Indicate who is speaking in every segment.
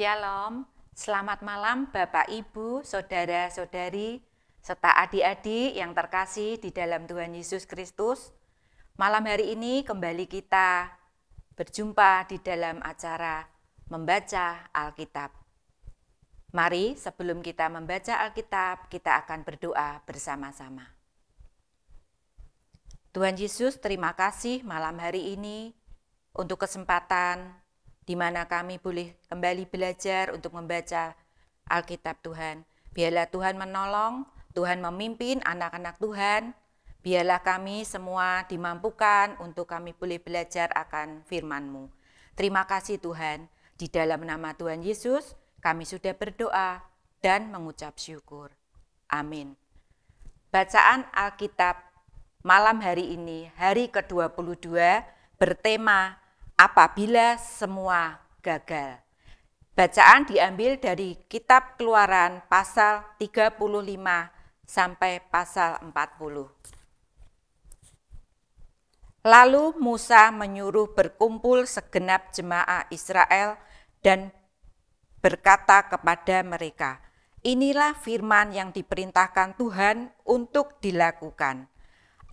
Speaker 1: Shalom, selamat malam Bapak Ibu, Saudara-saudari, serta adik-adik yang terkasih di dalam Tuhan Yesus Kristus. Malam hari ini kembali kita berjumpa di dalam acara membaca Alkitab. Mari sebelum kita membaca Alkitab, kita akan berdoa bersama-sama. Tuhan Yesus, terima kasih malam hari ini untuk kesempatan di mana kami boleh kembali belajar untuk membaca Alkitab Tuhan. Biarlah Tuhan menolong, Tuhan memimpin anak-anak Tuhan. Biarlah kami semua dimampukan untuk kami boleh belajar akan firman-Mu. Terima kasih Tuhan. Di dalam nama Tuhan Yesus, kami sudah berdoa dan mengucap syukur. Amin. Bacaan Alkitab malam hari ini, hari ke-22, bertema apabila semua gagal. Bacaan diambil dari kitab Keluaran pasal 35 sampai pasal 40. Lalu Musa menyuruh berkumpul segenap jemaah Israel dan berkata kepada mereka, Inilah firman yang diperintahkan Tuhan untuk dilakukan.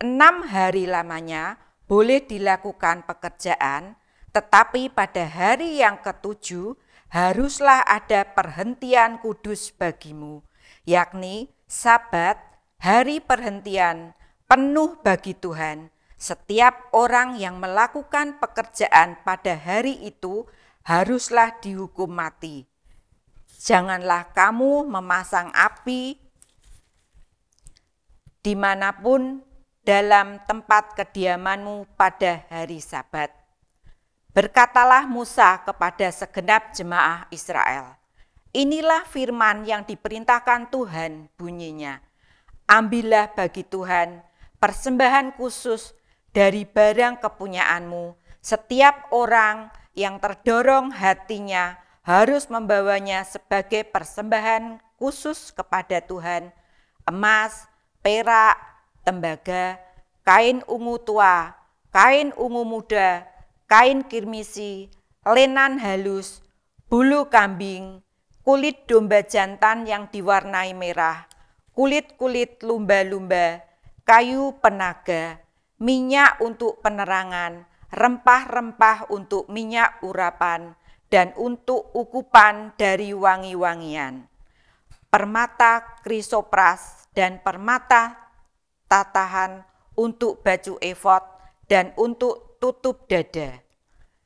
Speaker 1: Enam hari lamanya boleh dilakukan pekerjaan, tetapi pada hari yang ketujuh haruslah ada perhentian kudus bagimu, yakni Sabat, hari perhentian penuh bagi Tuhan. Setiap orang yang melakukan pekerjaan pada hari itu haruslah dihukum mati. Janganlah kamu memasang api dimanapun dalam tempat kediamanmu pada hari Sabat Berkatalah Musa kepada segenap jemaah Israel, Inilah firman yang diperintahkan Tuhan bunyinya, Ambillah bagi Tuhan persembahan khusus dari barang kepunyaanmu, setiap orang yang terdorong hatinya harus membawanya sebagai persembahan khusus kepada Tuhan, emas, perak, tembaga, kain ungu tua, kain ungu muda, kain kirmisi, lenan halus, bulu kambing, kulit domba jantan yang diwarnai merah, kulit-kulit lumba-lumba, kayu penaga, minyak untuk penerangan, rempah-rempah untuk minyak urapan, dan untuk ukupan dari wangi-wangian. Permata krisopras dan permata tatahan untuk baju efot dan untuk tutup dada.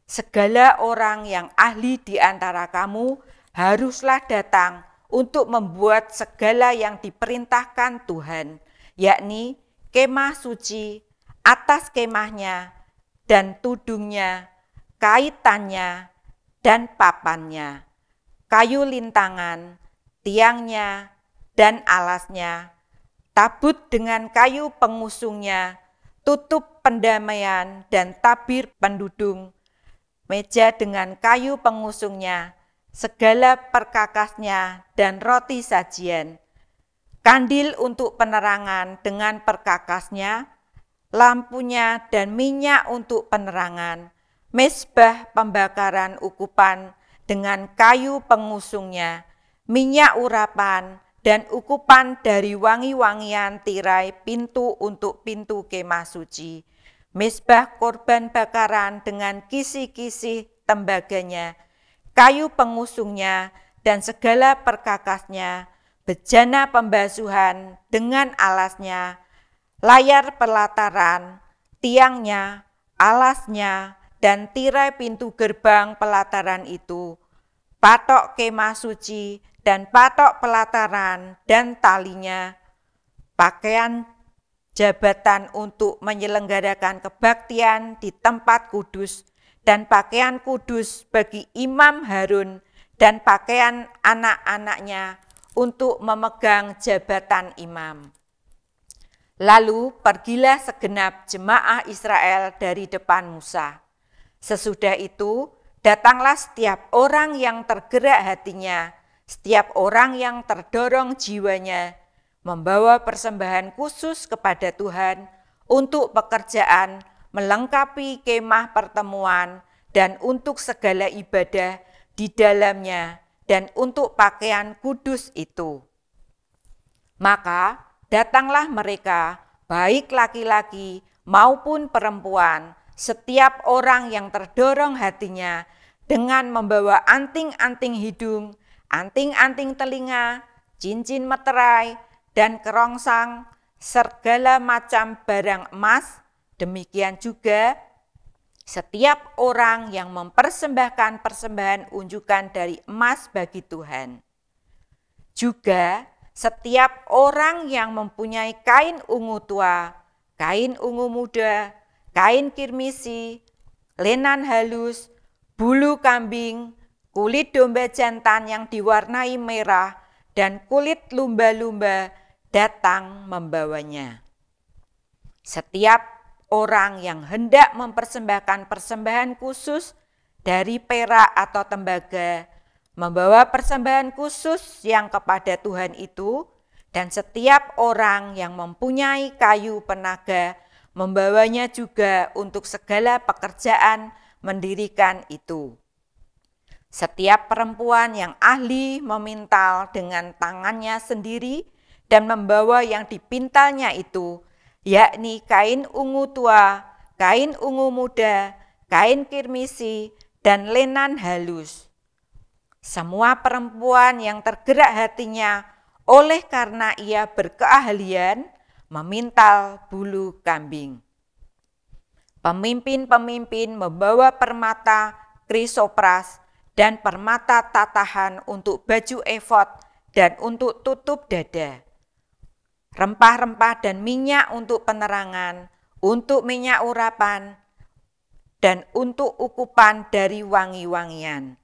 Speaker 1: Segala orang yang ahli di antara kamu haruslah datang untuk membuat segala yang diperintahkan Tuhan, yakni kemah suci, atas kemahnya, dan tudungnya, kaitannya, dan papannya, kayu lintangan, tiangnya, dan alasnya, tabut dengan kayu pengusungnya, tutup pendamaian dan tabir pendudung, meja dengan kayu pengusungnya, segala perkakasnya dan roti sajian, kandil untuk penerangan dengan perkakasnya, lampunya dan minyak untuk penerangan, mesbah pembakaran ukupan dengan kayu pengusungnya, minyak urapan, dan ukupan dari wangi-wangian tirai pintu untuk pintu kemah suci, Misbah korban bakaran dengan kisi-kisi tembaganya, kayu pengusungnya, dan segala perkakasnya, bejana pembasuhan dengan alasnya, layar pelataran, tiangnya, alasnya, dan tirai pintu gerbang pelataran itu, patok kemah suci, dan patok pelataran dan talinya, pakaian jabatan untuk menyelenggarakan kebaktian di tempat kudus, dan pakaian kudus bagi Imam Harun dan pakaian anak-anaknya untuk memegang jabatan imam. Lalu pergilah segenap jemaah Israel dari depan Musa. Sesudah itu, datanglah setiap orang yang tergerak hatinya, setiap orang yang terdorong jiwanya, membawa persembahan khusus kepada Tuhan untuk pekerjaan melengkapi kemah pertemuan dan untuk segala ibadah di dalamnya dan untuk pakaian kudus itu. Maka datanglah mereka, baik laki-laki maupun perempuan, setiap orang yang terdorong hatinya dengan membawa anting-anting hidung, anting-anting telinga, cincin meterai, dan kerongsang, segala macam barang emas, demikian juga setiap orang yang mempersembahkan persembahan unjukan dari emas bagi Tuhan. Juga setiap orang yang mempunyai kain ungu tua, kain ungu muda, kain kirmisi, lenan halus, bulu kambing, kulit domba jantan yang diwarnai merah, dan kulit lumba-lumba datang membawanya. Setiap orang yang hendak mempersembahkan persembahan khusus dari perak atau tembaga membawa persembahan khusus yang kepada Tuhan itu, dan setiap orang yang mempunyai kayu penaga membawanya juga untuk segala pekerjaan mendirikan itu. Setiap perempuan yang ahli memintal dengan tangannya sendiri dan membawa yang dipintalnya itu, yakni kain ungu tua, kain ungu muda, kain kirmisi, dan lenan halus. Semua perempuan yang tergerak hatinya oleh karena ia berkeahlian memintal bulu kambing. Pemimpin-pemimpin membawa permata krisopras dan permata tatahan untuk baju efot dan untuk tutup dada rempah-rempah dan minyak untuk penerangan, untuk minyak urapan, dan untuk ukupan dari wangi-wangian.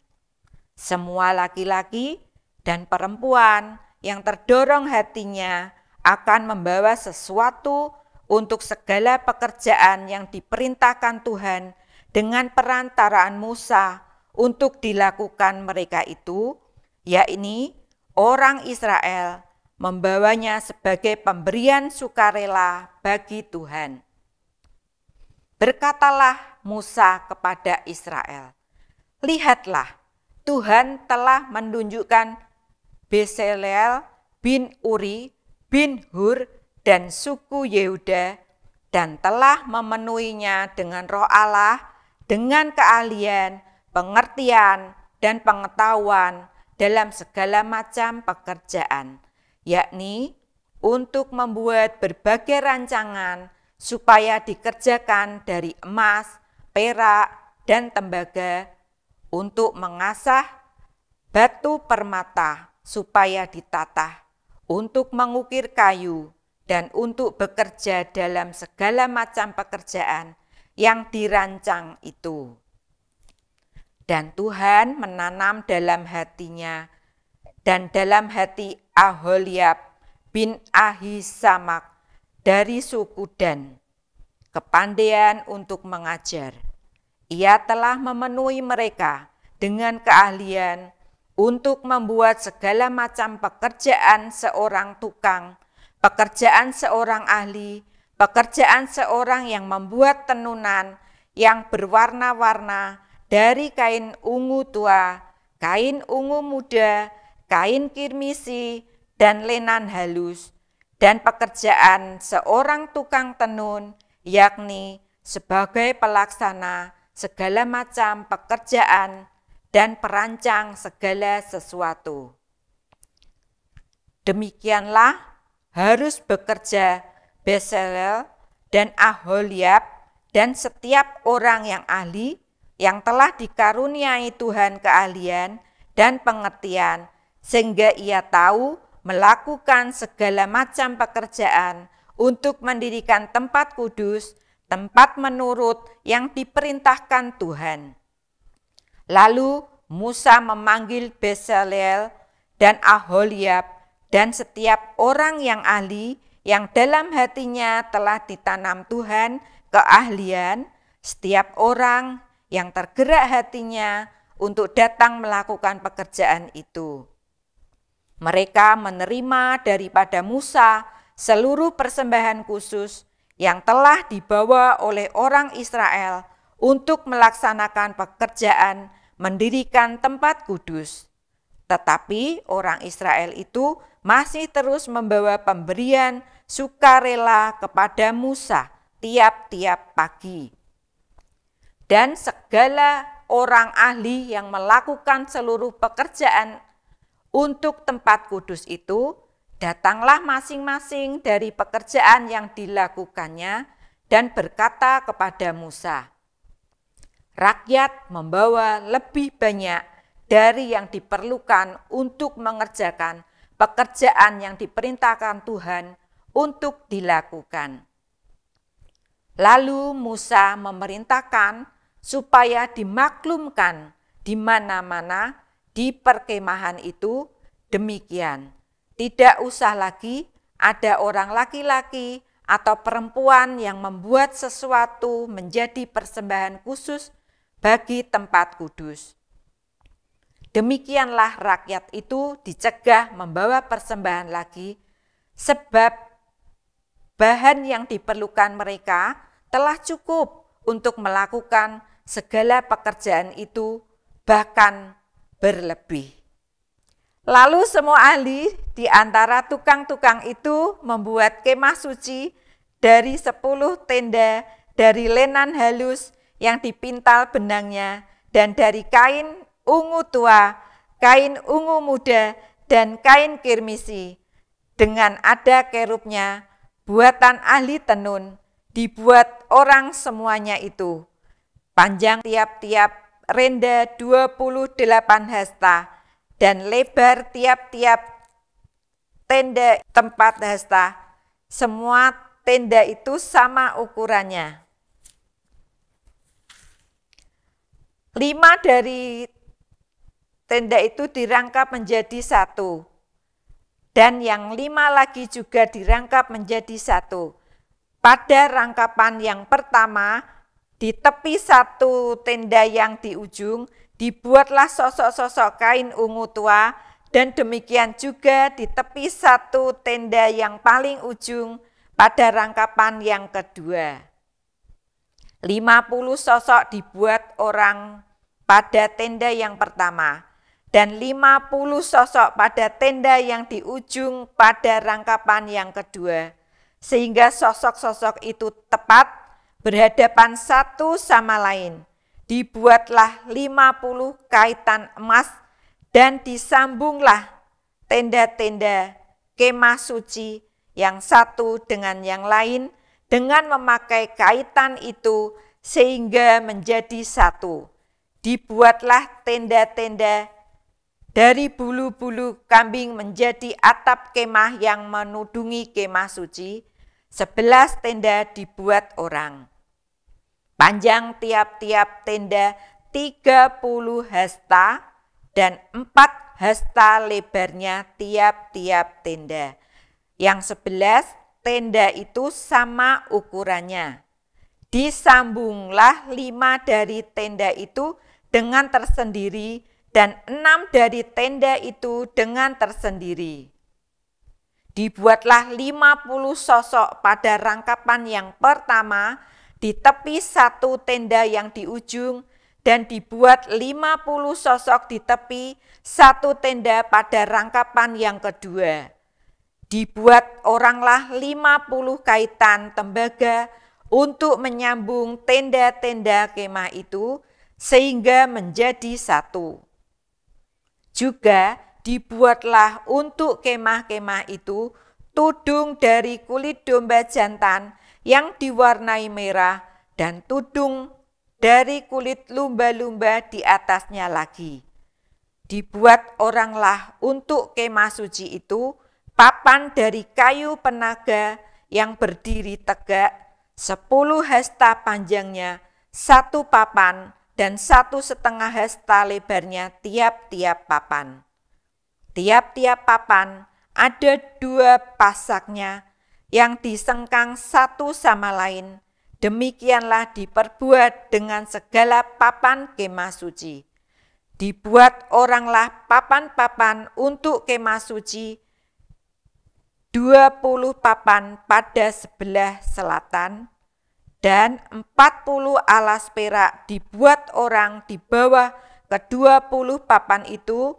Speaker 1: Semua laki-laki dan perempuan yang terdorong hatinya akan membawa sesuatu untuk segala pekerjaan yang diperintahkan Tuhan dengan perantaraan Musa untuk dilakukan mereka itu, yakni orang Israel membawanya sebagai pemberian sukarela bagi Tuhan. Berkatalah Musa kepada Israel, "Lihatlah, Tuhan telah menunjukkan Besaleel bin Uri bin Hur dan suku Yehuda dan telah memenuhinya dengan roh Allah, dengan keahlian, pengertian, dan pengetahuan dalam segala macam pekerjaan." yakni untuk membuat berbagai rancangan supaya dikerjakan dari emas, perak, dan tembaga untuk mengasah batu permata supaya ditata, untuk mengukir kayu, dan untuk bekerja dalam segala macam pekerjaan yang dirancang itu. Dan Tuhan menanam dalam hatinya dan dalam hati Aholiab bin Samak dari suku Dan, kepandaian untuk mengajar. Ia telah memenuhi mereka dengan keahlian untuk membuat segala macam pekerjaan seorang tukang, pekerjaan seorang ahli, pekerjaan seorang yang membuat tenunan yang berwarna-warna dari kain ungu tua, kain ungu muda, kain kirmisi, dan lenan halus, dan pekerjaan seorang tukang tenun, yakni sebagai pelaksana segala macam pekerjaan dan perancang segala sesuatu. Demikianlah harus bekerja Besalel dan Aholiab dan setiap orang yang ahli yang telah dikaruniai Tuhan keahlian dan pengertian sehingga ia tahu melakukan segala macam pekerjaan untuk mendirikan tempat kudus, tempat menurut yang diperintahkan Tuhan. Lalu Musa memanggil Bezalel dan Aholiab dan setiap orang yang ahli yang dalam hatinya telah ditanam Tuhan keahlian, setiap orang yang tergerak hatinya untuk datang melakukan pekerjaan itu. Mereka menerima daripada Musa seluruh persembahan khusus yang telah dibawa oleh orang Israel untuk melaksanakan pekerjaan mendirikan tempat kudus. Tetapi orang Israel itu masih terus membawa pemberian sukarela kepada Musa tiap-tiap pagi. Dan segala orang ahli yang melakukan seluruh pekerjaan untuk tempat kudus itu, datanglah masing-masing dari pekerjaan yang dilakukannya dan berkata kepada Musa, Rakyat membawa lebih banyak dari yang diperlukan untuk mengerjakan pekerjaan yang diperintahkan Tuhan untuk dilakukan. Lalu Musa memerintahkan supaya dimaklumkan di mana-mana di perkemahan itu demikian. Tidak usah lagi ada orang laki-laki atau perempuan yang membuat sesuatu menjadi persembahan khusus bagi tempat kudus. Demikianlah rakyat itu dicegah membawa persembahan lagi, sebab bahan yang diperlukan mereka telah cukup untuk melakukan segala pekerjaan itu, bahkan berlebih. Lalu semua ahli di antara tukang-tukang itu membuat kemah suci dari sepuluh tenda dari lenan halus yang dipintal benangnya dan dari kain ungu tua, kain ungu muda, dan kain kirmisi. Dengan ada kerupnya, buatan ahli tenun, dibuat orang semuanya itu. Panjang tiap-tiap renda 28 hasta dan lebar tiap-tiap tenda tempat hasta. Semua tenda itu sama ukurannya. Lima dari tenda itu dirangkap menjadi satu. Dan yang lima lagi juga dirangkap menjadi satu. Pada rangkapan yang pertama, di tepi satu tenda yang di ujung dibuatlah sosok-sosok kain ungu tua dan demikian juga di tepi satu tenda yang paling ujung pada rangkapan yang kedua. 50 sosok dibuat orang pada tenda yang pertama dan 50 sosok pada tenda yang di ujung pada rangkapan yang kedua sehingga sosok-sosok itu tepat berhadapan satu sama lain. Dibuatlah 50 kaitan emas dan disambunglah tenda-tenda kemah suci yang satu dengan yang lain dengan memakai kaitan itu sehingga menjadi satu. Dibuatlah tenda-tenda dari bulu-bulu kambing menjadi atap kemah yang menudungi kemah suci. Sebelas tenda dibuat orang. Panjang tiap-tiap tenda 30 hasta dan 4 hasta lebarnya tiap-tiap tenda. Yang sebelas tenda itu sama ukurannya. Disambunglah lima dari tenda itu dengan tersendiri dan enam dari tenda itu dengan tersendiri. Dibuatlah lima puluh sosok pada rangkapan yang pertama di tepi satu tenda yang di ujung dan dibuat 50 sosok di tepi satu tenda pada rangkapan yang kedua. Dibuat oranglah 50 kaitan tembaga untuk menyambung tenda-tenda kemah itu sehingga menjadi satu. Juga dibuatlah untuk kemah-kemah itu tudung dari kulit domba jantan yang diwarnai merah dan tudung dari kulit lumba-lumba di atasnya lagi. Dibuat oranglah untuk kemah suci itu papan dari kayu penaga yang berdiri tegak, sepuluh hasta panjangnya, satu papan dan satu setengah hasta lebarnya tiap-tiap papan. Tiap-tiap papan ada dua pasaknya yang disengkang satu sama lain. Demikianlah diperbuat dengan segala papan kemah suci. Dibuat oranglah papan-papan untuk kemah suci, puluh papan pada sebelah selatan, dan empat puluh alas perak dibuat orang di bawah kedua puluh papan itu,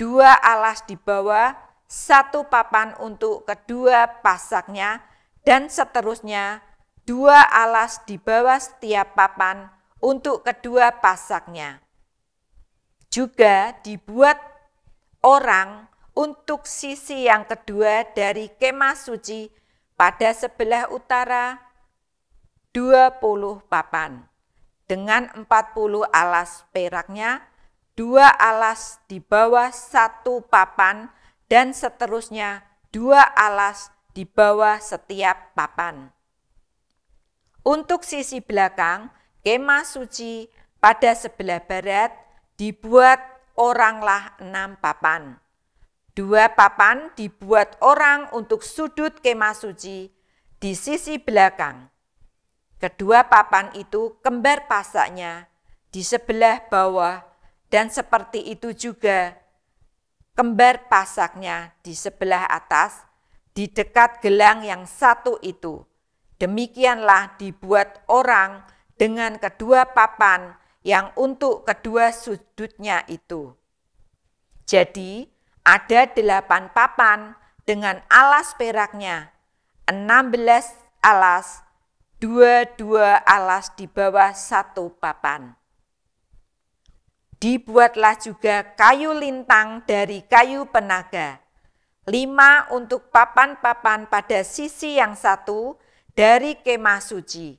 Speaker 1: dua alas di bawah satu papan untuk kedua pasaknya, dan seterusnya dua alas di bawah setiap papan untuk kedua pasaknya. Juga dibuat orang untuk sisi yang kedua dari kemah suci pada sebelah utara 20 papan dengan 40 alas peraknya, dua alas di bawah satu papan dan seterusnya dua alas di bawah setiap papan. Untuk sisi belakang, kemah suci pada sebelah barat dibuat oranglah enam papan. Dua papan dibuat orang untuk sudut kemah suci di sisi belakang. Kedua papan itu kembar pasaknya di sebelah bawah dan seperti itu juga kembar pasaknya di sebelah atas, di dekat gelang yang satu itu. Demikianlah dibuat orang dengan kedua papan yang untuk kedua sudutnya itu. Jadi ada delapan papan dengan alas peraknya, enam belas alas, dua-dua alas di bawah satu papan. Dibuatlah juga kayu lintang dari kayu penaga. Lima untuk papan-papan pada sisi yang satu dari kemah suci.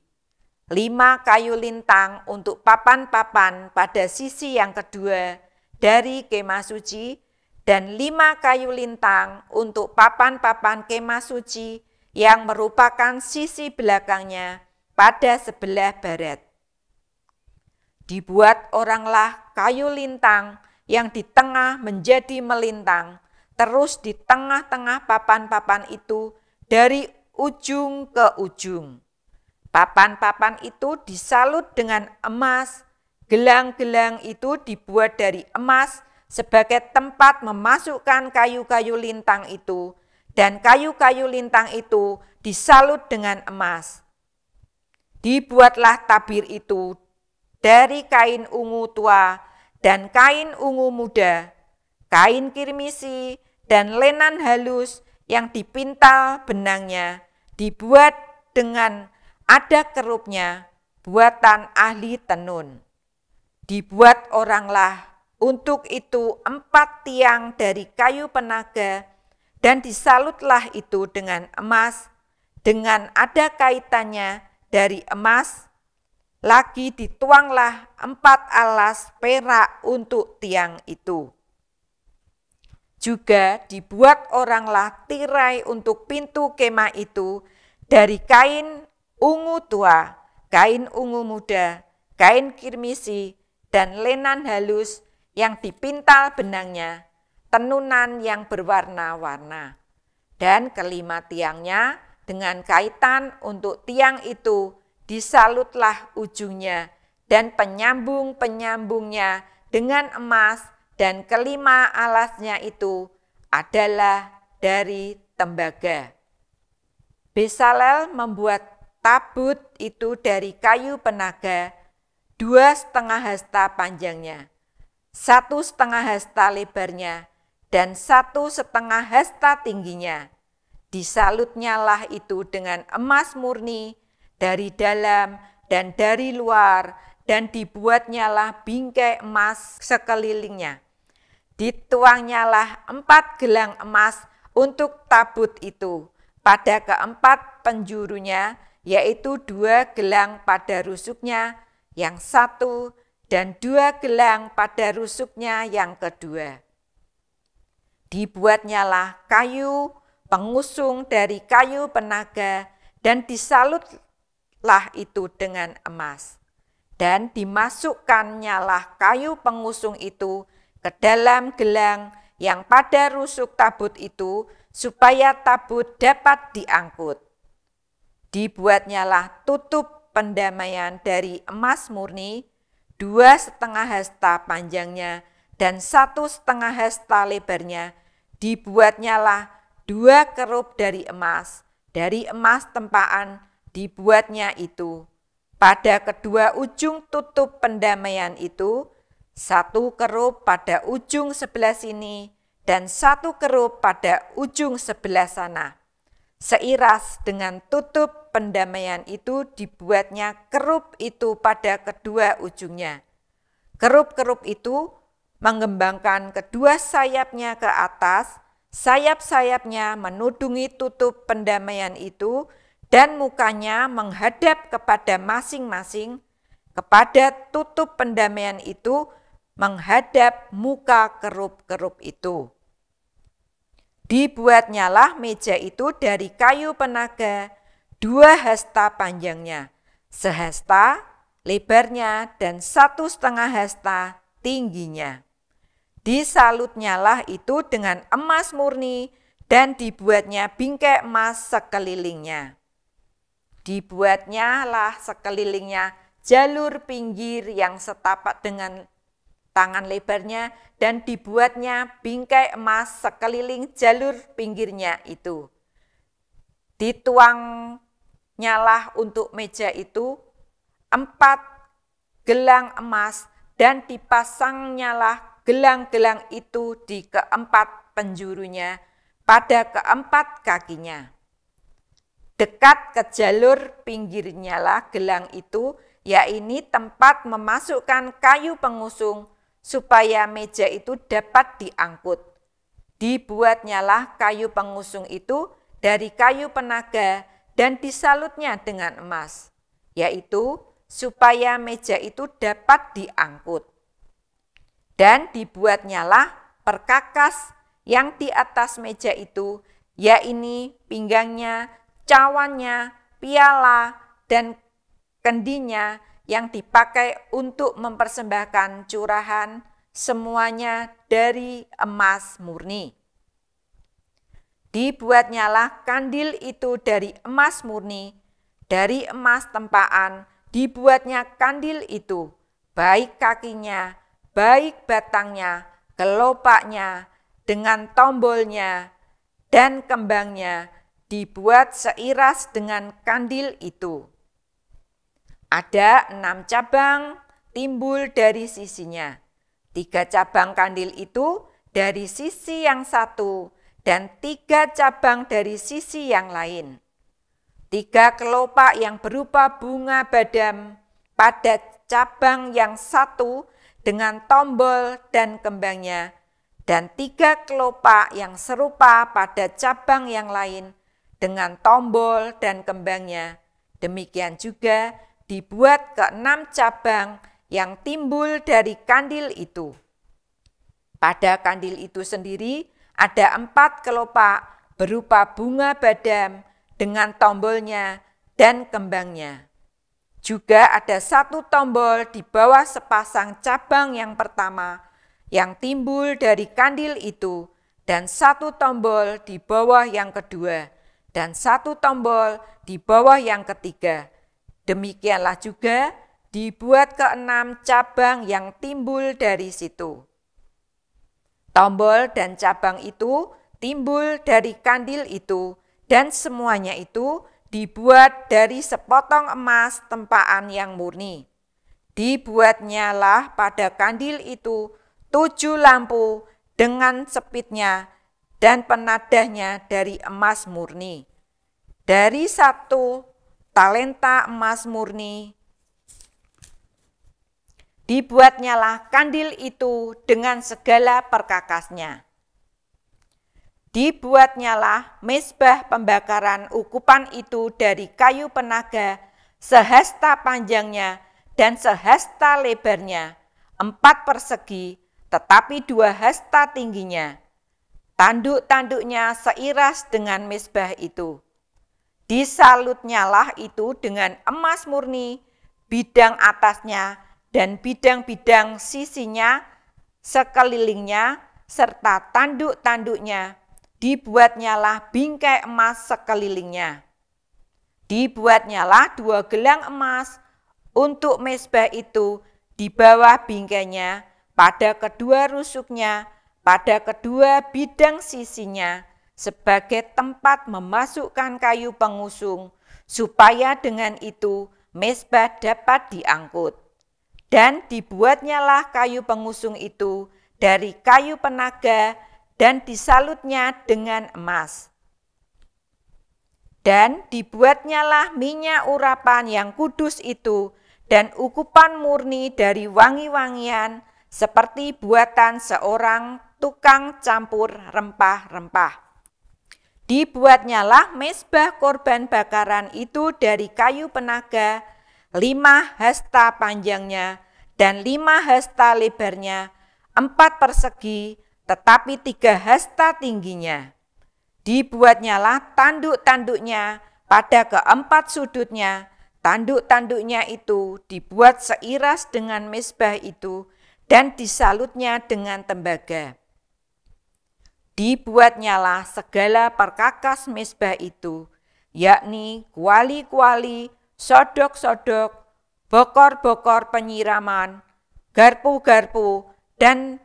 Speaker 1: Lima kayu lintang untuk papan-papan pada sisi yang kedua dari kemah suci dan lima kayu lintang untuk papan-papan kemah suci yang merupakan sisi belakangnya pada sebelah barat. Dibuat oranglah kayu lintang yang di tengah menjadi melintang, terus di tengah-tengah papan-papan itu dari ujung ke ujung. Papan-papan itu disalut dengan emas, gelang-gelang itu dibuat dari emas sebagai tempat memasukkan kayu-kayu lintang itu, dan kayu-kayu lintang itu disalut dengan emas. Dibuatlah tabir itu dari kain ungu tua dan kain ungu muda, kain kirmisi dan lenan halus yang dipintal benangnya, dibuat dengan ada kerupnya, buatan ahli tenun. Dibuat oranglah untuk itu empat tiang dari kayu penaga, dan disalutlah itu dengan emas, dengan ada kaitannya dari emas lagi dituanglah empat alas perak untuk tiang itu. Juga dibuat oranglah tirai untuk pintu kemah itu dari kain ungu tua, kain ungu muda, kain kirmisi, dan lenan halus yang dipintal benangnya, tenunan yang berwarna-warna. Dan kelima tiangnya dengan kaitan untuk tiang itu disalutlah ujungnya dan penyambung-penyambungnya dengan emas dan kelima alasnya itu adalah dari tembaga. Besalel membuat tabut itu dari kayu penaga dua setengah hasta panjangnya, satu setengah hasta lebarnya, dan satu setengah hasta tingginya. Disalutnyalah itu dengan emas murni dari dalam dan dari luar, dan dibuatnyalah bingkai emas sekelilingnya. Dituangnyalah empat gelang emas untuk tabut itu pada keempat penjurunya, yaitu dua gelang pada rusuknya yang satu dan dua gelang pada rusuknya yang kedua. Dibuatnyalah kayu pengusung dari kayu penaga dan disalut lah itu dengan emas. Dan dimasukkannya lah kayu pengusung itu ke dalam gelang yang pada rusuk tabut itu, supaya tabut dapat diangkut. Dibuatnyalah tutup pendamaian dari emas murni, dua setengah hasta panjangnya dan satu setengah hasta lebarnya, dibuatnyalah dua kerup dari emas, dari emas tempaan dibuatnya itu. Pada kedua ujung tutup pendamaian itu, satu kerup pada ujung sebelah sini dan satu kerup pada ujung sebelah sana. Seiras dengan tutup pendamaian itu dibuatnya kerup itu pada kedua ujungnya. Kerup-kerup itu mengembangkan kedua sayapnya ke atas, sayap-sayapnya menudungi tutup pendamaian itu dan mukanya menghadap kepada masing-masing, kepada tutup pendamaian itu menghadap muka kerup-kerup itu. Dibuatnyalah meja itu dari kayu penaga, dua hasta panjangnya, sehasta lebarnya dan satu setengah hasta tingginya. Disalutnyalah itu dengan emas murni dan dibuatnya bingkai emas sekelilingnya. Dibuatnya lah sekelilingnya jalur pinggir yang setapak dengan tangan lebarnya dan dibuatnya bingkai emas sekeliling jalur pinggirnya itu. Dituang nyalah untuk meja itu empat gelang emas dan dipasang nyalah gelang-gelang itu di keempat penjurunya pada keempat kakinya. Dekat ke jalur pinggirnya lah gelang itu, yakni tempat memasukkan kayu pengusung supaya meja itu dapat diangkut. Dibuatnyalah kayu pengusung itu dari kayu penaga dan disalutnya dengan emas, yaitu supaya meja itu dapat diangkut. Dan dibuatnyalah perkakas yang di atas meja itu, yakni pinggangnya cawannya, piala, dan kendinya yang dipakai untuk mempersembahkan curahan semuanya dari emas murni. Dibuatnyalah kandil itu dari emas murni, dari emas tempaan dibuatnya kandil itu, baik kakinya, baik batangnya, kelopaknya, dengan tombolnya, dan kembangnya, dibuat seiras dengan kandil itu. Ada enam cabang timbul dari sisinya. Tiga cabang kandil itu dari sisi yang satu dan tiga cabang dari sisi yang lain. Tiga kelopak yang berupa bunga badam pada cabang yang satu dengan tombol dan kembangnya, dan tiga kelopak yang serupa pada cabang yang lain – dengan tombol dan kembangnya. Demikian juga dibuat keenam cabang yang timbul dari kandil itu. Pada kandil itu sendiri ada empat kelopak berupa bunga badam dengan tombolnya dan kembangnya. Juga ada satu tombol di bawah sepasang cabang yang pertama yang timbul dari kandil itu dan satu tombol di bawah yang kedua dan satu tombol di bawah yang ketiga. Demikianlah juga dibuat keenam cabang yang timbul dari situ. Tombol dan cabang itu timbul dari kandil itu, dan semuanya itu dibuat dari sepotong emas tempaan yang murni. Dibuatnyalah pada kandil itu tujuh lampu dengan sepitnya dan penadahnya dari emas murni. Dari satu talenta emas murni, dibuatnyalah kandil itu dengan segala perkakasnya. Dibuatnyalah mesbah pembakaran ukupan itu dari kayu penaga sehasta panjangnya dan sehasta lebarnya, empat persegi, tetapi dua hasta tingginya Tanduk-tanduknya seiras dengan misbah itu. Disalutnyalah itu dengan emas murni, bidang atasnya dan bidang-bidang sisinya, sekelilingnya, serta tanduk-tanduknya. Dibuatnyalah bingkai emas sekelilingnya. Dibuatnyalah dua gelang emas untuk mesbah itu di bawah bingkainya pada kedua rusuknya pada kedua bidang sisinya sebagai tempat memasukkan kayu pengusung, supaya dengan itu mesbah dapat diangkut. Dan dibuatnyalah kayu pengusung itu dari kayu penaga dan disalutnya dengan emas. Dan dibuatnyalah minyak urapan yang kudus itu dan ukupan murni dari wangi-wangian seperti buatan seorang tukang campur rempah-rempah. Dibuatnyalah mesbah korban bakaran itu dari kayu penaga, lima hasta panjangnya dan lima hasta lebarnya, empat persegi, tetapi tiga hasta tingginya. Dibuatnyalah tanduk-tanduknya pada keempat sudutnya, tanduk-tanduknya itu dibuat seiras dengan mesbah itu, dan disalutnya dengan tembaga dibuatnyalah segala perkakas misbah itu, yakni kuali-kuali, sodok-sodok, bokor-bokor penyiraman, garpu-garpu, dan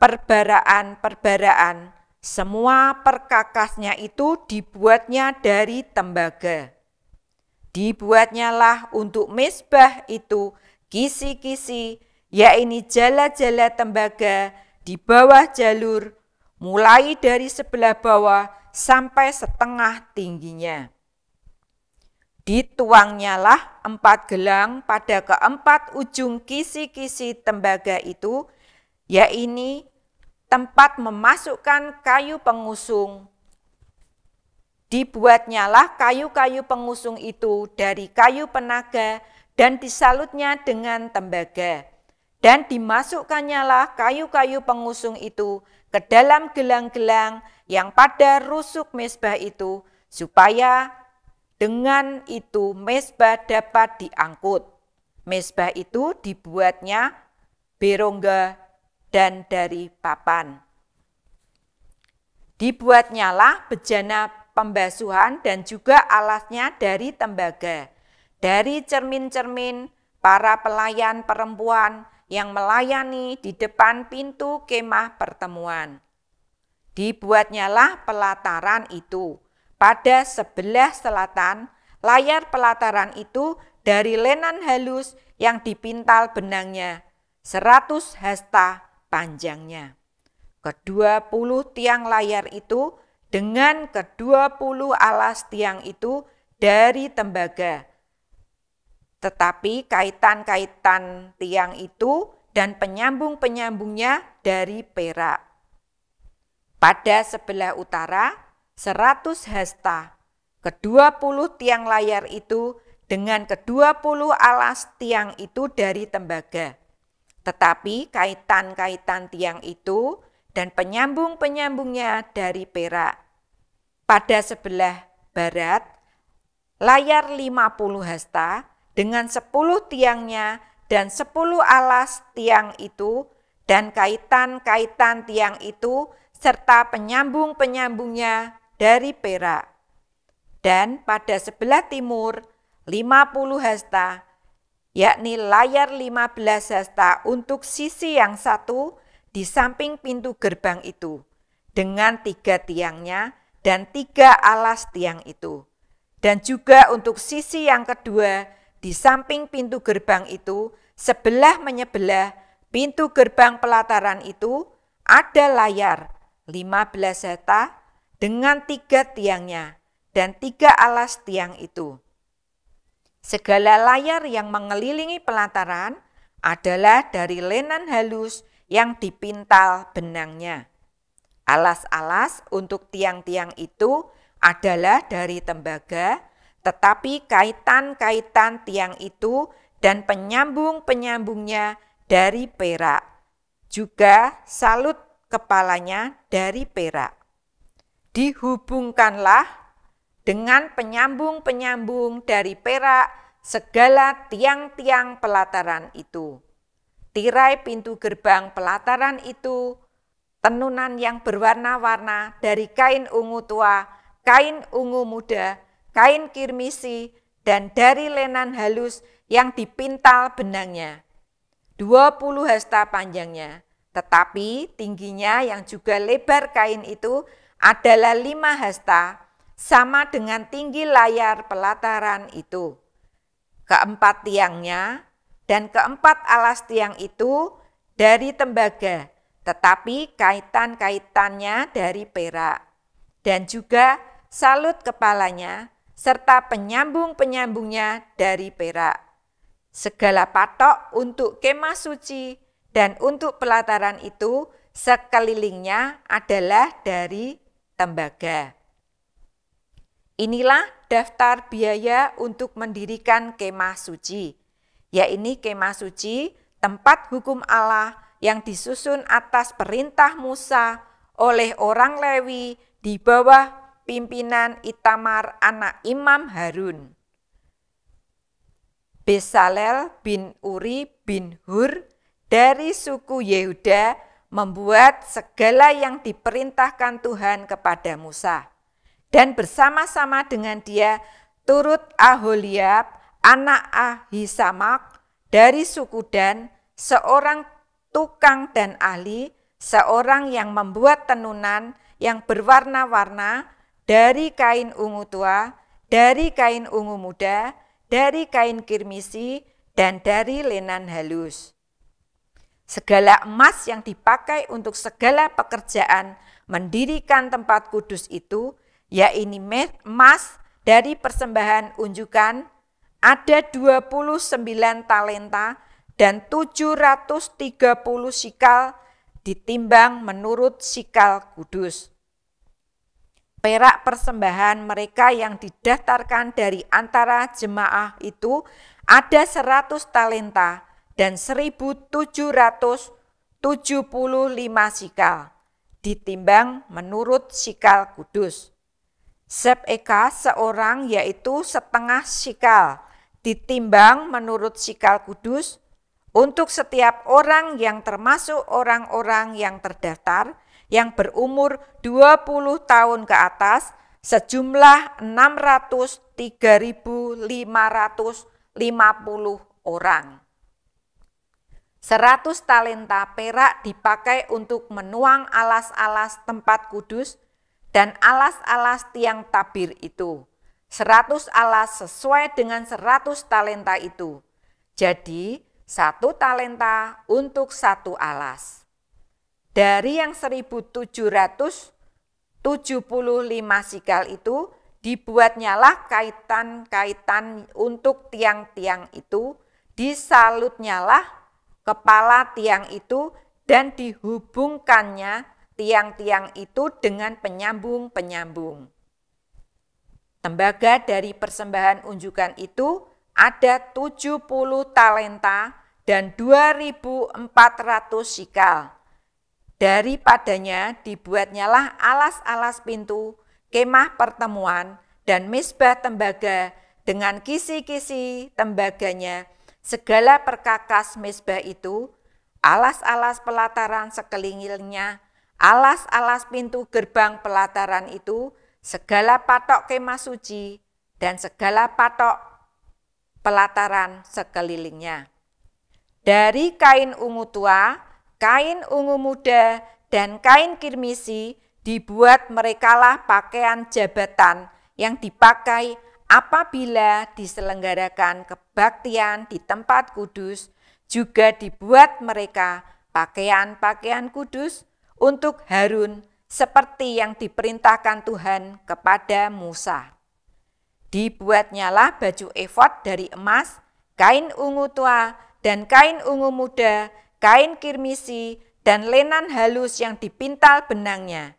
Speaker 1: perbaraan-perbaraan. Semua perkakasnya itu dibuatnya dari tembaga. Dibuatnyalah untuk misbah itu kisi-kisi, yakni jala-jala tembaga di bawah jalur mulai dari sebelah bawah sampai setengah tingginya. Dituangnyalah empat gelang pada keempat ujung kisi-kisi tembaga itu, yaitu tempat memasukkan kayu pengusung. Dibuatnyalah kayu-kayu pengusung itu dari kayu penaga dan disalutnya dengan tembaga. Dan dimasukkannyalah kayu-kayu pengusung itu ke dalam gelang-gelang yang pada rusuk mesbah itu, supaya dengan itu mesbah dapat diangkut. Mesbah itu dibuatnya berongga dan dari papan. Dibuatnyalah bejana pembasuhan dan juga alasnya dari tembaga, dari cermin-cermin para pelayan perempuan yang melayani di depan pintu kemah pertemuan. Dibuatnyalah pelataran itu. Pada sebelah selatan, layar pelataran itu dari lenan halus yang dipintal benangnya, seratus hasta panjangnya. Kedua puluh tiang layar itu dengan kedua puluh alas tiang itu dari tembaga tetapi kaitan-kaitan tiang itu dan penyambung-penyambungnya dari perak. Pada sebelah utara, 100 hasta, kedua puluh tiang layar itu dengan kedua puluh alas tiang itu dari tembaga. Tetapi kaitan-kaitan tiang itu dan penyambung-penyambungnya dari perak. Pada sebelah barat, layar 50 hasta, dengan sepuluh tiangnya dan sepuluh alas tiang itu dan kaitan-kaitan tiang itu serta penyambung-penyambungnya dari perak. Dan pada sebelah timur lima puluh hasta, yakni layar lima belas hasta untuk sisi yang satu di samping pintu gerbang itu, dengan tiga tiangnya dan tiga alas tiang itu. Dan juga untuk sisi yang kedua di samping pintu gerbang itu, sebelah menyebelah pintu gerbang pelataran itu ada layar 15 zeta dengan tiga tiangnya dan tiga alas tiang itu. Segala layar yang mengelilingi pelataran adalah dari lenan halus yang dipintal benangnya. Alas-alas untuk tiang-tiang itu adalah dari tembaga tetapi kaitan-kaitan tiang itu dan penyambung-penyambungnya dari perak. Juga salut kepalanya dari perak. Dihubungkanlah dengan penyambung-penyambung dari perak segala tiang-tiang pelataran itu. Tirai pintu gerbang pelataran itu, tenunan yang berwarna-warna dari kain ungu tua, kain ungu muda, kain kirmisi, dan dari lenan halus yang dipintal benangnya. 20 hasta panjangnya, tetapi tingginya yang juga lebar kain itu adalah lima hasta, sama dengan tinggi layar pelataran itu. Keempat tiangnya dan keempat alas tiang itu dari tembaga, tetapi kaitan-kaitannya dari perak. Dan juga salut kepalanya serta penyambung-penyambungnya dari perak. Segala patok untuk kemah suci dan untuk pelataran itu sekelilingnya adalah dari tembaga. Inilah daftar biaya untuk mendirikan kemah suci, yaitu kemah suci tempat hukum Allah yang disusun atas perintah Musa oleh orang Lewi di bawah pimpinan Itamar anak Imam Harun. Besalel bin Uri bin Hur dari suku Yehuda membuat segala yang diperintahkan Tuhan kepada Musa. Dan bersama-sama dengan dia turut Aholiab, anak Ahisamak dari suku Dan, seorang tukang dan ahli, seorang yang membuat tenunan yang berwarna-warna dari kain ungu tua, dari kain ungu muda, dari kain kirmisi, dan dari lenan halus. Segala emas yang dipakai untuk segala pekerjaan mendirikan tempat kudus itu, yaitu emas dari persembahan unjukan, ada 29 talenta dan 730 sikal ditimbang menurut sikal kudus perak persembahan mereka yang didaftarkan dari antara jemaah itu ada 100 talenta dan 1775 sikal ditimbang menurut sikal kudus. Sep Eka seorang yaitu setengah sikal ditimbang menurut sikal kudus untuk setiap orang yang termasuk orang-orang yang terdaftar yang berumur 20 tahun ke atas sejumlah 603.550 orang. 100 talenta perak dipakai untuk menuang alas-alas tempat kudus dan alas-alas tiang tabir itu. 100 alas sesuai dengan 100 talenta itu. Jadi, satu talenta untuk satu alas. Dari yang 1775 sikal itu dibuatnyalah kaitan-kaitan untuk tiang-tiang itu, disalutnyalah kepala tiang itu dan dihubungkannya tiang-tiang itu dengan penyambung-penyambung. Tembaga dari persembahan unjukan itu ada 70 talenta dan 2400 sikal. Daripadanya dibuatnyalah alas-alas pintu, kemah pertemuan, dan misbah tembaga dengan kisi-kisi tembaganya, segala perkakas misbah itu, alas-alas pelataran sekelilingnya, alas-alas pintu gerbang pelataran itu, segala patok kemah suci, dan segala patok pelataran sekelilingnya. Dari kain ungu tua kain ungu muda dan kain kirmisi dibuat merekalah pakaian jabatan yang dipakai apabila diselenggarakan kebaktian di tempat kudus, juga dibuat mereka pakaian-pakaian kudus untuk Harun seperti yang diperintahkan Tuhan kepada Musa. Dibuatnyalah baju efod dari emas, kain ungu tua, dan kain ungu muda kain kirmisi, dan lenan halus yang dipintal benangnya.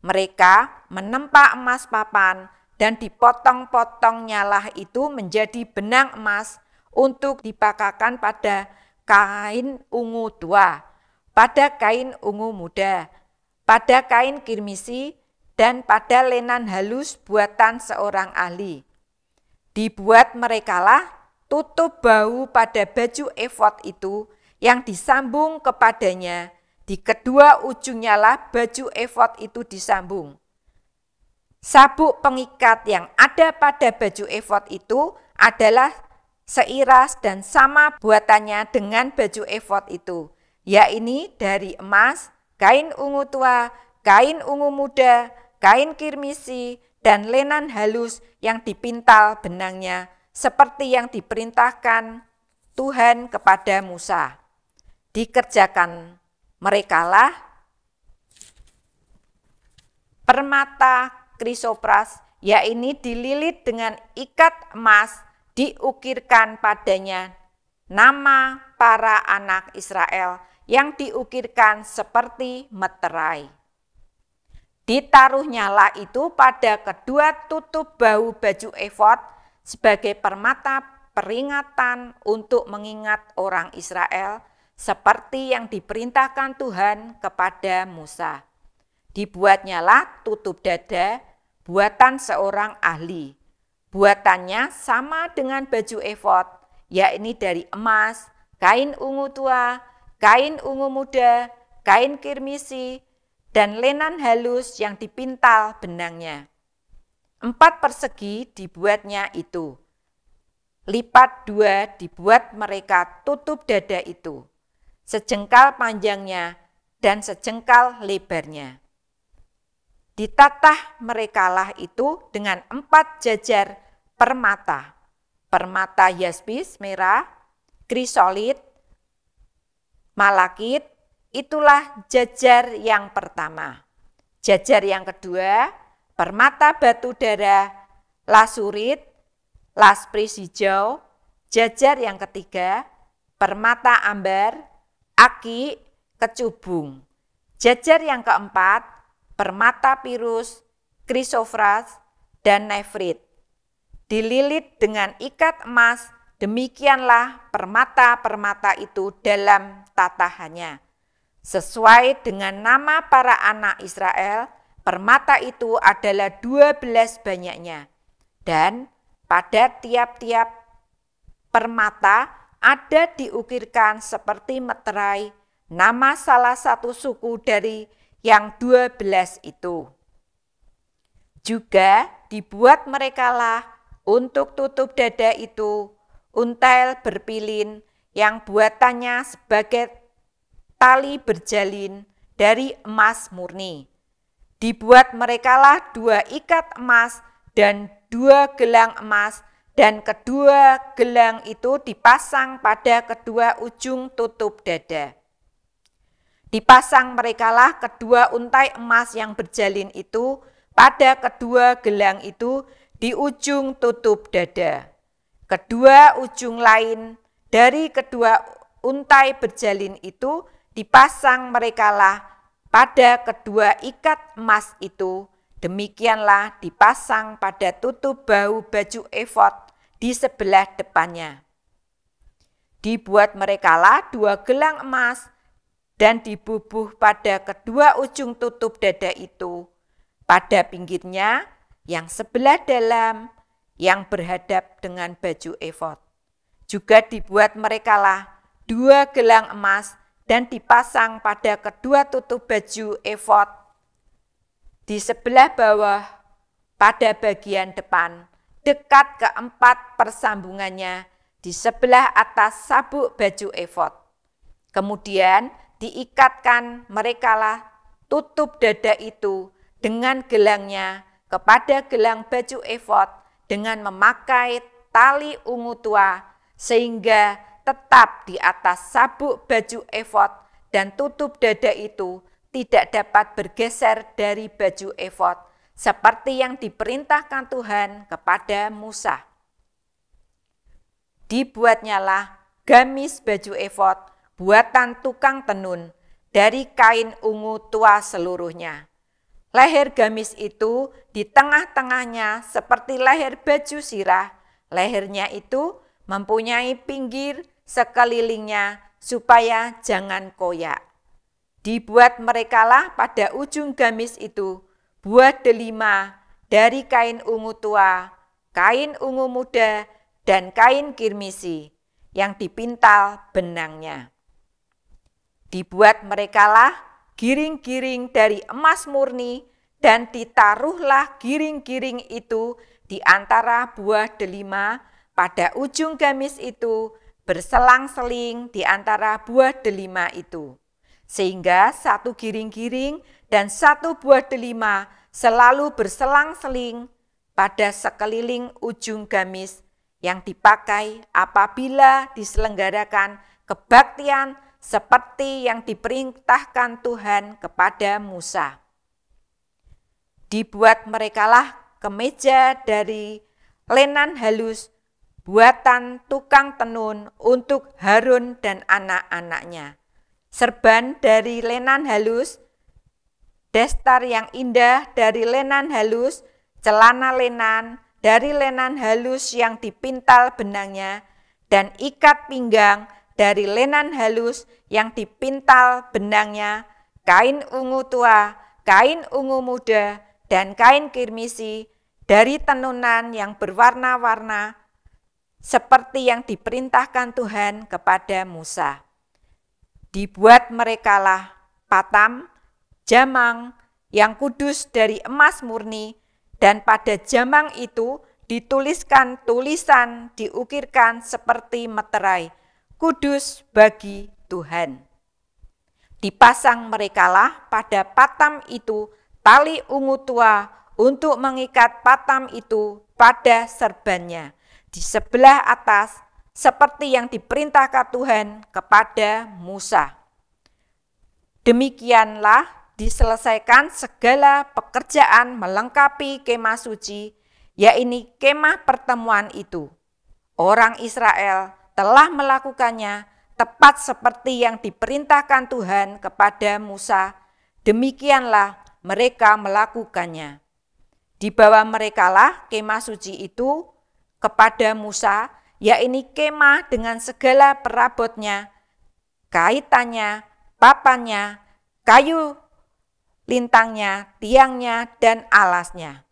Speaker 1: Mereka menempa emas papan dan dipotong-potong nyalah itu menjadi benang emas untuk dipakakan pada kain ungu tua, pada kain ungu muda, pada kain kirmisi, dan pada lenan halus buatan seorang ahli. Dibuat merekalah tutup bau pada baju efot itu yang disambung kepadanya. Di kedua ujungnya lah baju efod itu disambung. Sabuk pengikat yang ada pada baju efod itu adalah seiras dan sama buatannya dengan baju efod itu, yaitu dari emas, kain ungu tua, kain ungu muda, kain kirmisi, dan lenan halus yang dipintal benangnya, seperti yang diperintahkan Tuhan kepada Musa dikerjakan merekalah permata krisopras yakni dililit dengan ikat emas diukirkan padanya nama para anak Israel yang diukirkan seperti meterai. Ditaruhnyalah itu pada kedua tutup bau baju efod sebagai permata peringatan untuk mengingat orang Israel – seperti yang diperintahkan Tuhan kepada Musa. Dibuatnyalah tutup dada buatan seorang ahli. Buatannya sama dengan baju efod, yakni dari emas, kain ungu tua, kain ungu muda, kain kirmisi, dan lenan halus yang dipintal benangnya. Empat persegi dibuatnya itu. Lipat dua dibuat mereka tutup dada itu sejengkal panjangnya dan sejengkal lebarnya. Ditatah merekalah itu dengan empat jajar permata. Permata yaspis merah, krisolit, malakit, itulah jajar yang pertama. Jajar yang kedua, permata batu dara, lasurit, laspris hijau. Jajar yang ketiga, permata ambar, aki kecubung. Jajar yang keempat, permata pirus, krisofras, dan nefrit. Dililit dengan ikat emas, demikianlah permata-permata itu dalam tatahannya. Sesuai dengan nama para anak Israel, permata itu adalah dua belas banyaknya. Dan pada tiap-tiap permata ada diukirkan seperti meterai nama salah satu suku dari yang dua belas itu. Juga dibuat merekalah untuk tutup dada itu untail berpilin yang buatannya sebagai tali berjalin dari emas murni. Dibuat merekalah dua ikat emas dan dua gelang emas dan kedua gelang itu dipasang pada kedua ujung tutup dada. Dipasang merekalah kedua untai emas yang berjalin itu pada kedua gelang itu di ujung tutup dada. Kedua ujung lain dari kedua untai berjalin itu dipasang merekalah pada kedua ikat emas itu Demikianlah dipasang pada tutup bau baju efod di sebelah depannya. Dibuat merekalah dua gelang emas dan dibubuh pada kedua ujung tutup dada itu, pada pinggirnya yang sebelah dalam yang berhadap dengan baju efod. Juga dibuat merekalah dua gelang emas dan dipasang pada kedua tutup baju efod di sebelah bawah pada bagian depan, dekat keempat persambungannya di sebelah atas sabuk baju efod. Kemudian diikatkan merekalah tutup dada itu dengan gelangnya kepada gelang baju efod dengan memakai tali ungu tua sehingga tetap di atas sabuk baju efod dan tutup dada itu tidak dapat bergeser dari baju efod seperti yang diperintahkan Tuhan kepada Musa. Dibuatnyalah gamis baju efod buatan tukang tenun dari kain ungu tua seluruhnya. Leher gamis itu di tengah-tengahnya seperti leher baju sirah, lehernya itu mempunyai pinggir sekelilingnya supaya jangan koyak. Dibuat merekalah pada ujung gamis itu buah delima dari kain ungu tua, kain ungu muda, dan kain kirmisi yang dipintal benangnya. Dibuat merekalah giring-giring dari emas murni dan ditaruhlah giring-giring itu di antara buah delima pada ujung gamis itu berselang-seling di antara buah delima itu sehingga satu giring-giring dan satu buah delima selalu berselang-seling pada sekeliling ujung gamis yang dipakai apabila diselenggarakan kebaktian seperti yang diperintahkan Tuhan kepada Musa. Dibuat merekalah kemeja dari lenan halus buatan tukang tenun untuk Harun dan anak-anaknya serban dari lenan halus, destar yang indah dari lenan halus, celana lenan dari lenan halus yang dipintal benangnya, dan ikat pinggang dari lenan halus yang dipintal benangnya, kain ungu tua, kain ungu muda, dan kain kirmisi dari tenunan yang berwarna-warna seperti yang diperintahkan Tuhan kepada Musa. Dibuat merekalah patam, jamang, yang kudus dari emas murni, dan pada jamang itu dituliskan tulisan diukirkan seperti meterai, kudus bagi Tuhan. Dipasang merekalah pada patam itu tali ungu tua untuk mengikat patam itu pada serbannya. Di sebelah atas seperti yang diperintahkan Tuhan kepada Musa. Demikianlah diselesaikan segala pekerjaan melengkapi kemah suci, yaitu kemah pertemuan itu. Orang Israel telah melakukannya tepat seperti yang diperintahkan Tuhan kepada Musa. Demikianlah mereka melakukannya. Di bawah merekalah kemah suci itu kepada Musa yakni kemah dengan segala perabotnya, kaitannya, papannya, kayu lintangnya, tiangnya, dan alasnya.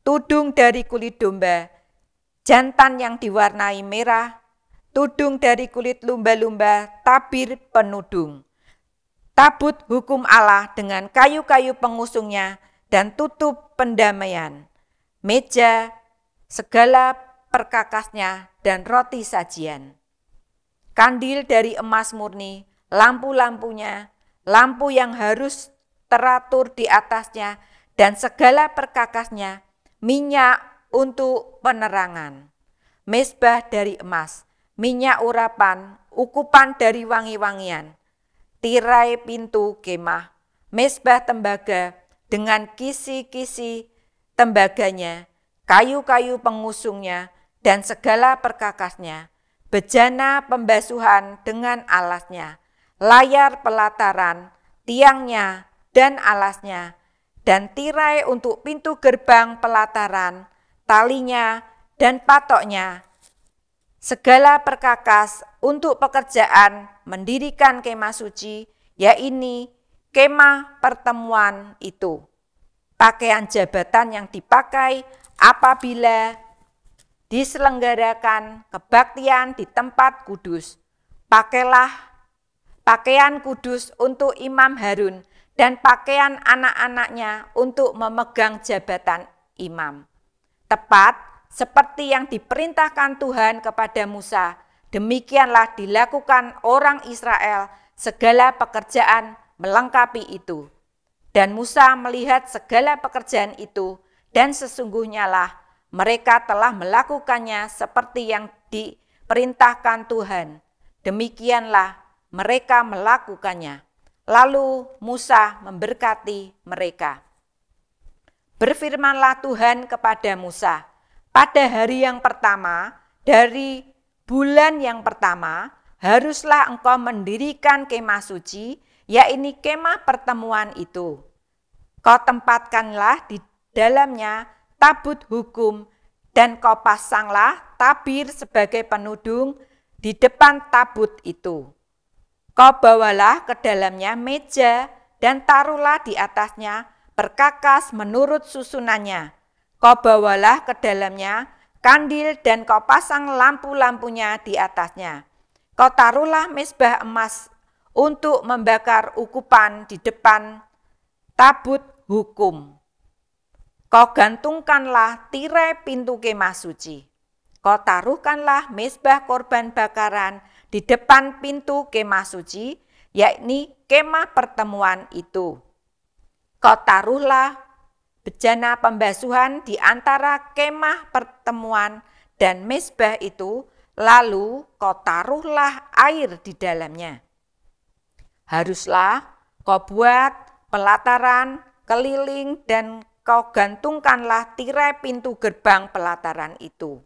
Speaker 1: Tudung dari kulit domba, jantan yang diwarnai merah, tudung dari kulit lumba-lumba, tabir penudung. Tabut hukum Allah dengan kayu-kayu pengusungnya dan tutup pendamaian. Meja, segala perkakasnya, dan roti sajian. Kandil dari emas murni, lampu-lampunya, lampu yang harus teratur di atasnya, dan segala perkakasnya, minyak untuk penerangan, mesbah dari emas, minyak urapan, ukupan dari wangi-wangian, tirai pintu kemah, mesbah tembaga dengan kisi-kisi tembaganya, kayu-kayu pengusungnya, dan segala perkakasnya, bejana pembasuhan dengan alasnya, layar pelataran, tiangnya dan alasnya, dan tirai untuk pintu gerbang pelataran, talinya dan patoknya, segala perkakas untuk pekerjaan mendirikan kemah suci, yaitu kemah pertemuan itu. Pakaian jabatan yang dipakai apabila diselenggarakan kebaktian di tempat kudus. Pakailah pakaian kudus untuk Imam Harun dan pakaian anak-anaknya untuk memegang jabatan imam. Tepat seperti yang diperintahkan Tuhan kepada Musa, demikianlah dilakukan orang Israel segala pekerjaan melengkapi itu. Dan Musa melihat segala pekerjaan itu, dan sesungguhnya lah mereka telah melakukannya seperti yang diperintahkan Tuhan. Demikianlah mereka melakukannya. Lalu Musa memberkati mereka. Berfirmanlah Tuhan kepada Musa, "Pada hari yang pertama dari bulan yang pertama, haruslah engkau mendirikan kemah suci, yaitu kemah pertemuan itu. Kau tempatkanlah di dalamnya tabut hukum, dan kau pasanglah tabir sebagai penudung di depan tabut itu. Kau bawalah ke dalamnya meja dan taruhlah di atasnya perkakas menurut susunannya. Kau bawalah ke dalamnya kandil dan kau pasang lampu-lampunya di atasnya. Kau taruhlah mesbah emas untuk membakar ukupan di depan tabut hukum. Kau gantungkanlah tirai pintu kemah suci. Kau taruhkanlah mesbah korban bakaran di depan pintu kemah suci, yakni kemah pertemuan itu. Kau taruhlah bejana pembasuhan di antara kemah pertemuan dan mesbah itu, lalu kau taruhlah air di dalamnya. Haruslah kau buat pelataran keliling dan kau gantungkanlah tirai pintu gerbang pelataran itu.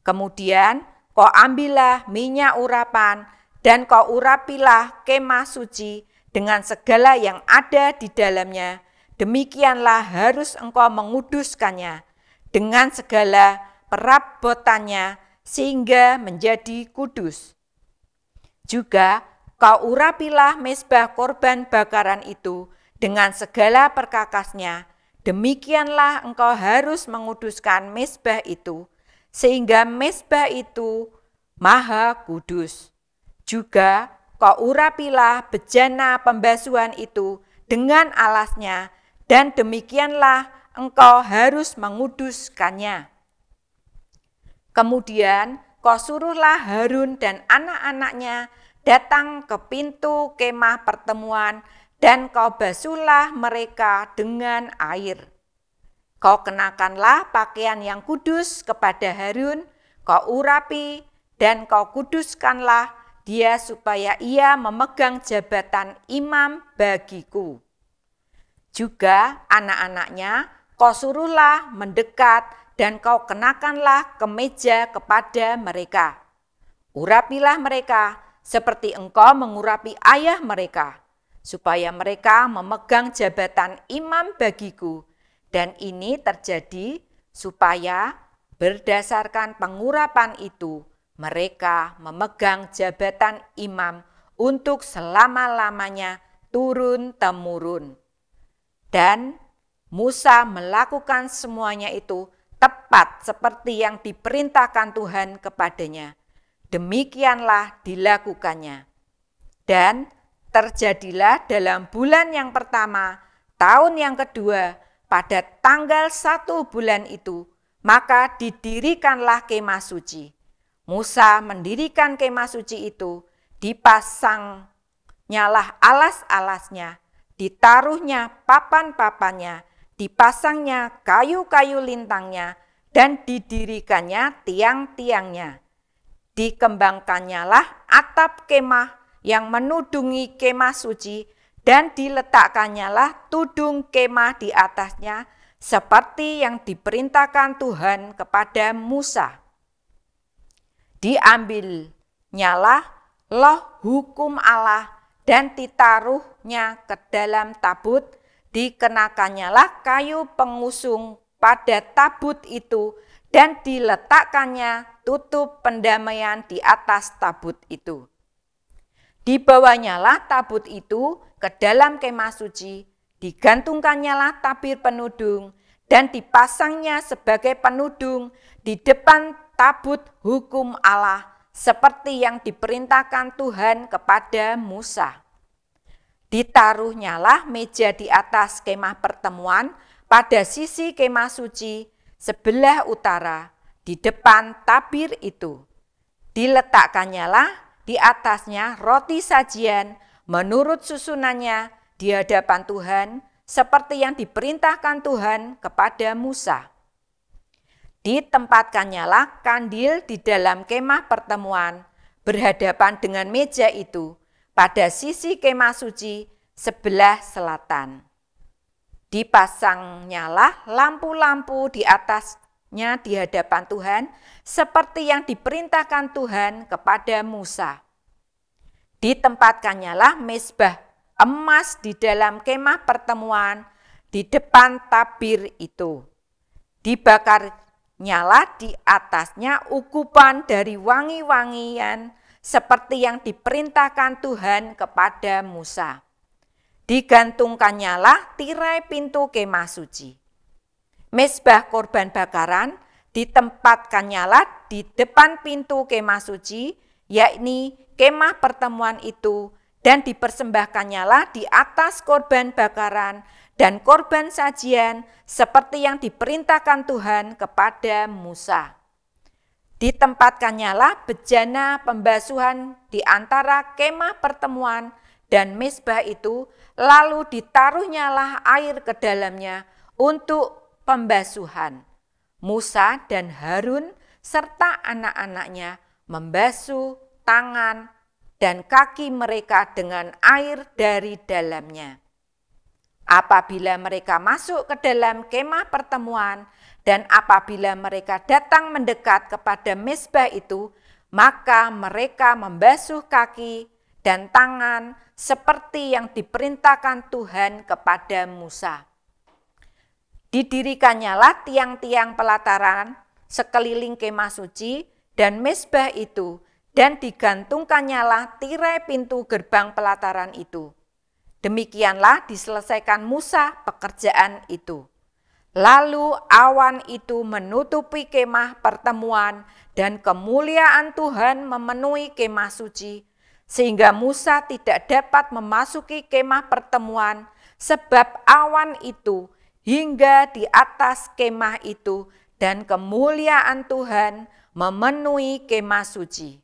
Speaker 1: Kemudian kau ambillah minyak urapan dan kau urapilah kemah suci dengan segala yang ada di dalamnya. Demikianlah harus engkau menguduskannya dengan segala perabotannya sehingga menjadi kudus. Juga kau urapilah mesbah korban bakaran itu dengan segala perkakasnya Demikianlah engkau harus menguduskan mesbah itu, sehingga mesbah itu maha kudus. Juga kau urapilah bejana pembasuhan itu dengan alasnya, dan demikianlah engkau harus menguduskannya. Kemudian kau suruhlah Harun dan anak-anaknya datang ke pintu kemah pertemuan dan kau basuhlah mereka dengan air. Kau kenakanlah pakaian yang kudus kepada Harun, kau urapi, dan kau kuduskanlah dia supaya ia memegang jabatan imam bagiku. Juga anak-anaknya kau suruhlah mendekat dan kau kenakanlah kemeja kepada mereka. Urapilah mereka seperti engkau mengurapi ayah mereka supaya mereka memegang jabatan imam bagiku, dan ini terjadi supaya berdasarkan pengurapan itu mereka memegang jabatan imam untuk selama-lamanya turun-temurun. Dan Musa melakukan semuanya itu tepat seperti yang diperintahkan Tuhan kepadanya. Demikianlah dilakukannya. Dan Terjadilah dalam bulan yang pertama, tahun yang kedua, pada tanggal satu bulan itu, maka didirikanlah kemah suci. Musa mendirikan kemah suci itu, dipasang nyalah alas-alasnya, ditaruhnya papan-papannya, dipasangnya kayu-kayu lintangnya, dan didirikannya tiang-tiangnya. dikembangkannya lah atap kemah yang menudungi kemah suci dan diletakkannyalah tudung kemah di atasnya seperti yang diperintahkan Tuhan kepada Musa. diambil nyalah loh hukum Allah dan ditaruhnya ke dalam tabut, dikenakannyalah kayu pengusung pada tabut itu dan diletakkannya tutup pendamaian di atas tabut itu. Dibawanyalah tabut itu ke dalam kemah suci, digantungkannyalah tabir penudung, dan dipasangnya sebagai penudung di depan tabut hukum Allah, seperti yang diperintahkan Tuhan kepada Musa. Ditaruhnyalah meja di atas kemah pertemuan pada sisi kemah suci sebelah utara, di depan tabir itu. Diletakkannya di atasnya roti sajian menurut susunannya di hadapan Tuhan seperti yang diperintahkan Tuhan kepada Musa. nyala kandil di dalam kemah pertemuan berhadapan dengan meja itu pada sisi kemah suci sebelah selatan. Dipasangnyalah lampu-lampu di atas nya di hadapan Tuhan seperti yang diperintahkan Tuhan kepada Musa. Ditempatkannya mesbah emas di dalam kemah pertemuan di depan tabir itu. Dibakar nyala di atasnya ukupan dari wangi-wangian seperti yang diperintahkan Tuhan kepada Musa. Digantungkannyalah tirai pintu kemah suci. Mesbah korban bakaran ditempatkan nyala di depan pintu kemah suci, yakni kemah pertemuan itu, dan dipersembahkan nyala di atas korban bakaran dan korban sajian seperti yang diperintahkan Tuhan kepada Musa. Ditempatkan nyala bejana pembasuhan di antara kemah pertemuan dan mesbah itu, lalu ditaruh nyala air ke dalamnya untuk pembasuhan. Musa dan Harun serta anak-anaknya membasuh tangan dan kaki mereka dengan air dari dalamnya. Apabila mereka masuk ke dalam kemah pertemuan dan apabila mereka datang mendekat kepada mesbah itu, maka mereka membasuh kaki dan tangan seperti yang diperintahkan Tuhan kepada Musa. Didirikannyalah tiang-tiang pelataran sekeliling kemah suci dan mesbah itu, dan digantungkannya lah tirai pintu gerbang pelataran itu. Demikianlah diselesaikan Musa pekerjaan itu. Lalu awan itu menutupi kemah pertemuan dan kemuliaan Tuhan memenuhi kemah suci sehingga Musa tidak dapat memasuki kemah pertemuan sebab awan itu hingga di atas kemah itu dan kemuliaan Tuhan memenuhi kemah suci.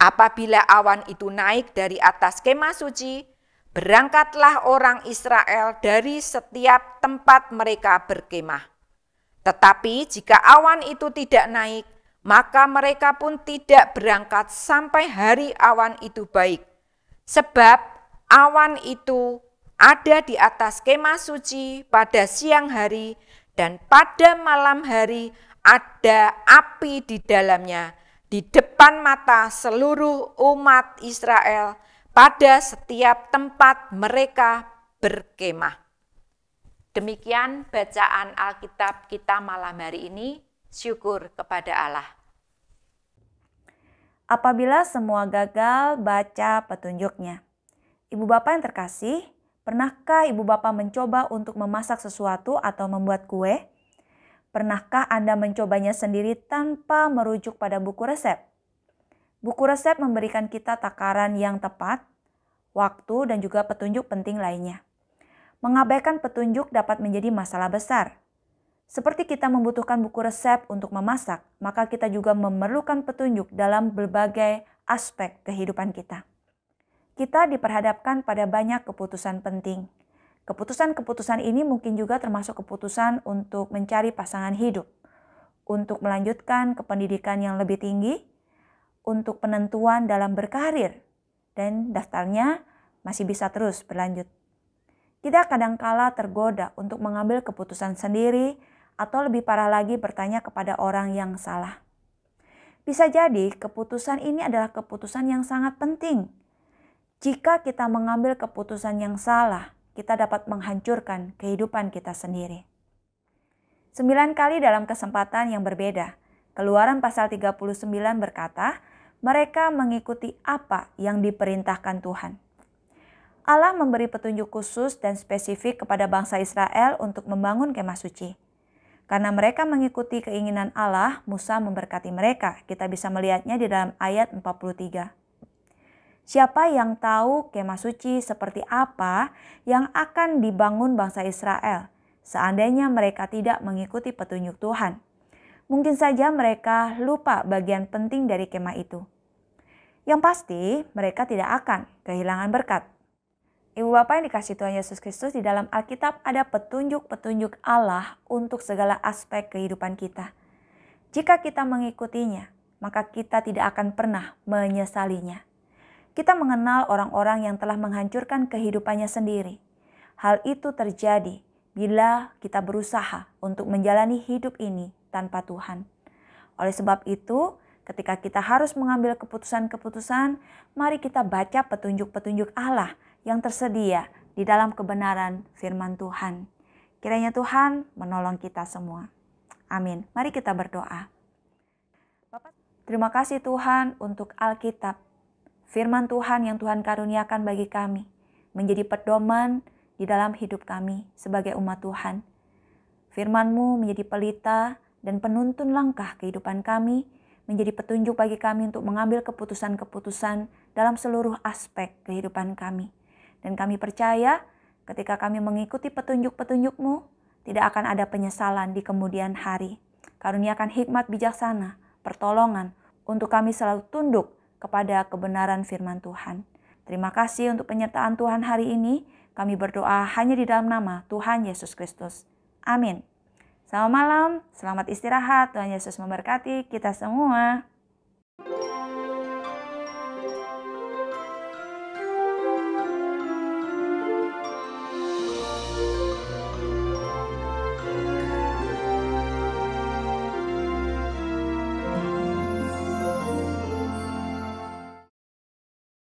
Speaker 1: Apabila awan itu naik dari atas kemah suci, berangkatlah orang Israel dari setiap tempat mereka berkemah. Tetapi jika awan itu tidak naik, maka mereka pun tidak berangkat sampai hari awan itu baik, sebab awan itu ada di atas kemah suci pada siang hari dan pada malam hari ada api di dalamnya di depan mata seluruh umat Israel pada setiap tempat mereka berkemah. Demikian bacaan Alkitab kita malam hari ini. Syukur kepada Allah.
Speaker 2: Apabila semua gagal baca petunjuknya. Ibu Bapak yang terkasih, Pernahkah ibu bapak mencoba untuk memasak sesuatu atau membuat kue? Pernahkah Anda mencobanya sendiri tanpa merujuk pada buku resep? Buku resep memberikan kita takaran yang tepat, waktu, dan juga petunjuk penting lainnya. Mengabaikan petunjuk dapat menjadi masalah besar. Seperti kita membutuhkan buku resep untuk memasak, maka kita juga memerlukan petunjuk dalam berbagai aspek kehidupan kita kita diperhadapkan pada banyak keputusan penting. Keputusan-keputusan ini mungkin juga termasuk keputusan untuk mencari pasangan hidup, untuk melanjutkan kependidikan yang lebih tinggi, untuk penentuan dalam berkarir, dan daftarnya masih bisa terus berlanjut. Kita kadangkala tergoda untuk mengambil keputusan sendiri atau lebih parah lagi bertanya kepada orang yang salah. Bisa jadi keputusan ini adalah keputusan yang sangat penting jika kita mengambil keputusan yang salah, kita dapat menghancurkan kehidupan kita sendiri. Sembilan kali dalam kesempatan yang berbeda, Keluaran pasal 39 berkata, mereka mengikuti apa yang diperintahkan Tuhan. Allah memberi petunjuk khusus dan spesifik kepada bangsa Israel untuk membangun kemah suci. Karena mereka mengikuti keinginan Allah, Musa memberkati mereka. Kita bisa melihatnya di dalam ayat 43. Siapa yang tahu kemah suci seperti apa yang akan dibangun bangsa Israel seandainya mereka tidak mengikuti petunjuk Tuhan? Mungkin saja mereka lupa bagian penting dari kemah itu. Yang pasti, mereka tidak akan kehilangan berkat. Ibu bapak yang dikasih Tuhan Yesus Kristus di dalam Alkitab ada petunjuk-petunjuk Allah untuk segala aspek kehidupan kita. Jika kita mengikutinya, maka kita tidak akan pernah menyesalinya kita mengenal orang-orang yang telah menghancurkan kehidupannya sendiri. Hal itu terjadi bila kita berusaha untuk menjalani hidup ini tanpa Tuhan. Oleh sebab itu, ketika kita harus mengambil keputusan-keputusan, mari kita baca petunjuk-petunjuk Allah yang tersedia di dalam kebenaran firman Tuhan. Kiranya Tuhan menolong kita semua. Amin. Mari kita berdoa. terima kasih Tuhan untuk Alkitab firman Tuhan yang Tuhan karuniakan bagi kami menjadi pedoman di dalam hidup kami sebagai umat Tuhan. Firman-Mu menjadi pelita dan penuntun langkah kehidupan kami, menjadi petunjuk bagi kami untuk mengambil keputusan-keputusan dalam seluruh aspek kehidupan kami. Dan kami percaya ketika kami mengikuti petunjuk-petunjuk-Mu, tidak akan ada penyesalan di kemudian hari. Karuniakan hikmat bijaksana, pertolongan, untuk kami selalu tunduk kepada kebenaran firman Tuhan. Terima kasih untuk penyertaan Tuhan hari ini. Kami berdoa hanya di dalam nama Tuhan Yesus Kristus. Amin. Selamat malam, selamat istirahat. Tuhan Yesus memberkati kita semua.